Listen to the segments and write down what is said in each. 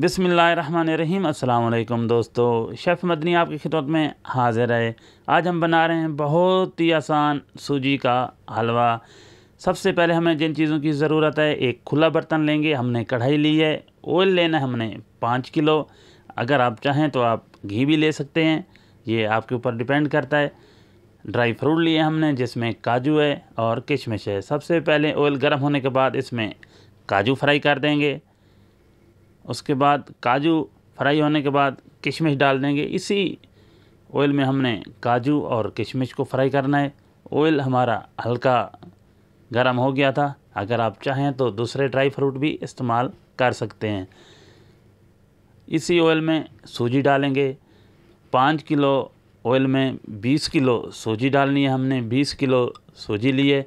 बसमिल अल्लाम दोस्तों शेफ़ मदनी आपकी खिदमत में हाज़िर है आज हम बना रहे हैं बहुत ही आसान सूजी का हलवा सबसे पहले हमें जिन चीज़ों की ज़रूरत है एक खुला बर्तन लेंगे हमने कढ़ाई ली है ऑयल लेना है हमने पाँच किलो अगर आप चाहें तो आप घी भी ले सकते हैं ये आपके ऊपर डिपेंड करता है ड्राई फ्रूट लिए हमने जिसमें काजू है और किशमिश है सबसे पहले ऑयल गर्म होने के बाद इसमें काजू फ्राई कर देंगे उसके बाद काजू फ्राई होने के बाद किशमिश डाल देंगे इसी ऑयल में हमने काजू और किशमिश को फ्राई करना है ऑयल हमारा हल्का गर्म हो गया था अगर आप चाहें तो दूसरे ड्राई फ्रूट भी इस्तेमाल कर सकते हैं इसी ऑयल में सूजी डालेंगे पाँच किलो ऑयल में बीस किलो सूजी डालनी है हमने बीस किलो सूजी लिए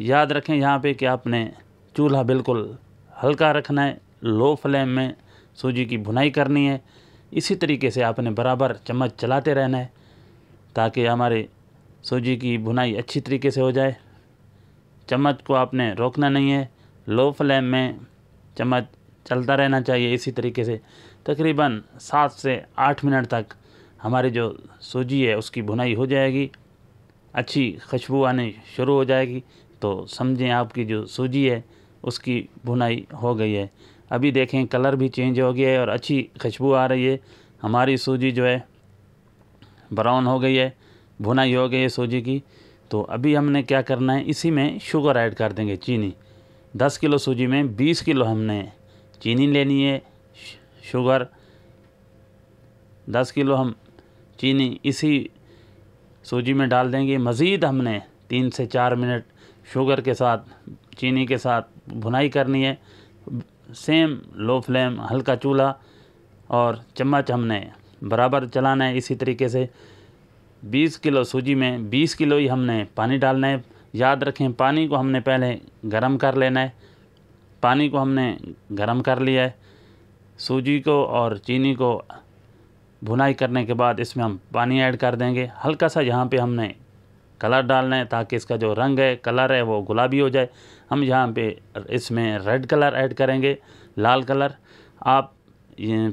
याद रखें यहाँ पे कि आपने चूल्हा बिल्कुल हल्का रखना है लो फ्लेम में सूजी की भुनाई करनी है इसी तरीके से आपने बराबर चम्मच चलाते रहना है ताकि हमारे सूजी की भुनाई अच्छी तरीके से हो जाए चम्मच को आपने रोकना नहीं है लो फ्लेम में चम्मच चलता रहना चाहिए इसी तरीके से तकरीबन सात से आठ मिनट तक हमारी जो सूजी है उसकी भुनाई हो जाएगी अच्छी खुशबू आने शुरू हो जाएगी तो समझें आपकी जो सूजी है उसकी भुनाई हो गई है अभी देखें कलर भी चेंज हो गया है और अच्छी खुशबू आ रही है हमारी सूजी जो है ब्राउन हो गई है भुनाई हो गई है सूजी की तो अभी हमने क्या करना है इसी में शुगर ऐड कर देंगे चीनी दस किलो सूजी में बीस किलो हमने चीनी लेनी है शुगर दस किलो हम चीनी इसी सूजी में डाल देंगे मज़ीद हमने तीन से चार मिनट शुगर के साथ चीनी के साथ भुनाई करनी है सेम लो फ्लेम हल्का चूल्हा और चम्मच हमने बराबर चलाना है इसी तरीके से 20 किलो सूजी में 20 किलो ही हमने पानी डालना है याद रखें पानी को हमने पहले गर्म कर लेना है पानी को हमने गर्म कर लिया है सूजी को और चीनी को भुनाई करने के बाद इसमें हम पानी ऐड कर देंगे हल्का सा यहाँ पे हमने कलर डालना है ताकि इसका जो रंग है कलर है वो गुलाबी हो जाए हम यहाँ पे इसमें रेड कलर ऐड करेंगे लाल कलर आप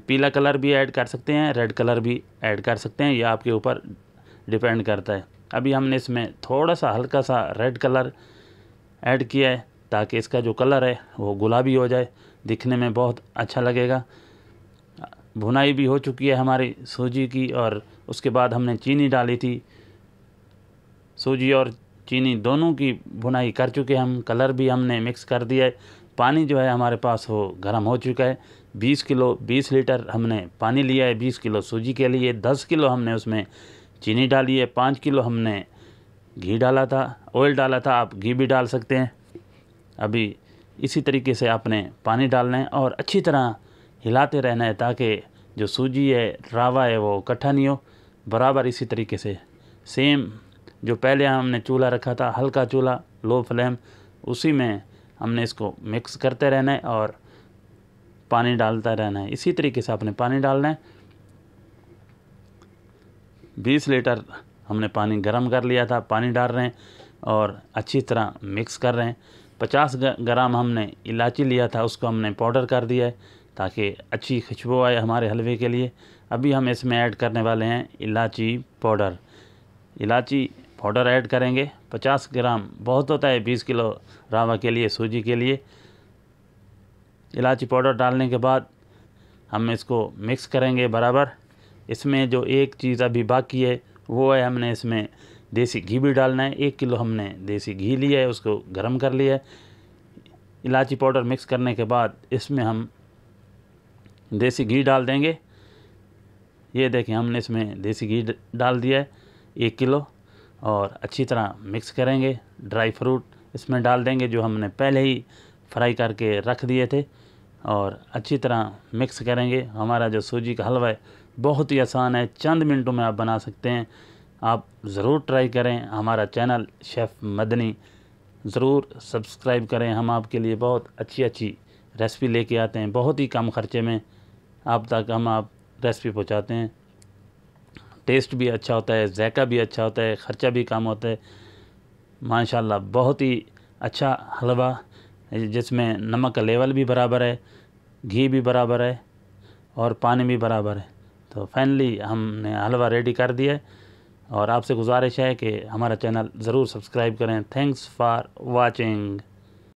पीला कलर भी ऐड कर सकते हैं रेड कलर भी ऐड कर सकते हैं ये आपके ऊपर डिपेंड करता है अभी हमने इसमें थोड़ा सा हल्का सा रेड कलर ऐड किया है ताकि इसका जो कलर है वो गुलाबी हो जाए दिखने में बहुत अच्छा लगेगा भुनाई भी हो चुकी है हमारी सूजी की और उसके बाद हमने चीनी डाली थी सूजी और चीनी दोनों की बुनाई कर चुके हम कलर भी हमने मिक्स कर दिया है पानी जो है हमारे पास हो गर्म हो चुका है बीस किलो बीस लीटर हमने पानी लिया है बीस किलो सूजी के लिए दस किलो हमने उसमें चीनी डाली है पाँच किलो हमने घी डाला था ऑयल डाला था आप घी भी डाल सकते हैं अभी इसी तरीके से आपने पानी डालना है और अच्छी तरह हिलाते रहना है ताकि जो सूजी है रावा है वो इकट्ठा नहीं हो बराबर इसी तरीके से सेम जो पहले हमने चूल्हा रखा था हल्का चूल्हा लो फ्लेम उसी में हमने इसको मिक्स करते रहना है और पानी डालता रहना है इसी तरीके से आपने पानी डालना है बीस लीटर हमने पानी गर्म कर लिया था पानी डाल रहे हैं और अच्छी तरह मिक्स कर रहे हैं पचास ग्राम हमने इलायची लिया था उसको हमने पाउडर कर दिया है ताकि अच्छी खुशबू आए हमारे हलवे के लिए अभी हम इसमें ऐड करने वाले हैं इलायची पाउडर इलायची पाउडर ऐड करेंगे 50 ग्राम बहुत होता है 20 किलो रावा के लिए सूजी के लिए इलायची पाउडर डालने के बाद हम इसको मिक्स करेंगे बराबर इसमें जो एक चीज़ अभी बाकी है वो है हमने इसमें देसी घी भी डालना है एक किलो हमने देसी घी लिया है उसको गर्म कर लिया है इलायची पाउडर मिक्स करने के बाद इसमें हम देसी घी डाल देंगे ये देखें हमने इसमें देसी घी डाल दिया है एक किलो और अच्छी तरह मिक्स करेंगे ड्राई फ्रूट इसमें डाल देंगे जो हमने पहले ही फ्राई करके रख दिए थे और अच्छी तरह मिक्स करेंगे हमारा जो सूजी का हलवा है बहुत ही आसान है चंद मिनटों में आप बना सकते हैं आप ज़रूर ट्राई करें हमारा चैनल शेफ़ मदनी ज़रूर सब्सक्राइब करें हम आपके लिए बहुत अच्छी अच्छी रेसिपी लेके आते हैं बहुत ही कम खर्चे में आप तक हम आप रेसिपी पहुंचाते हैं टेस्ट भी अच्छा होता है जैका भी अच्छा होता है ख़र्चा भी कम होता है माशाल्लाह बहुत ही अच्छा हलवा जिसमें नमक का लेवल भी बराबर है घी भी बराबर है और पानी भी बराबर है तो फाइनली हमने हलवा रेडी कर दिया और आपसे गुजारिश है कि हमारा चैनल ज़रूर सब्सक्राइब करें थैंक्स फॉर वाचिंग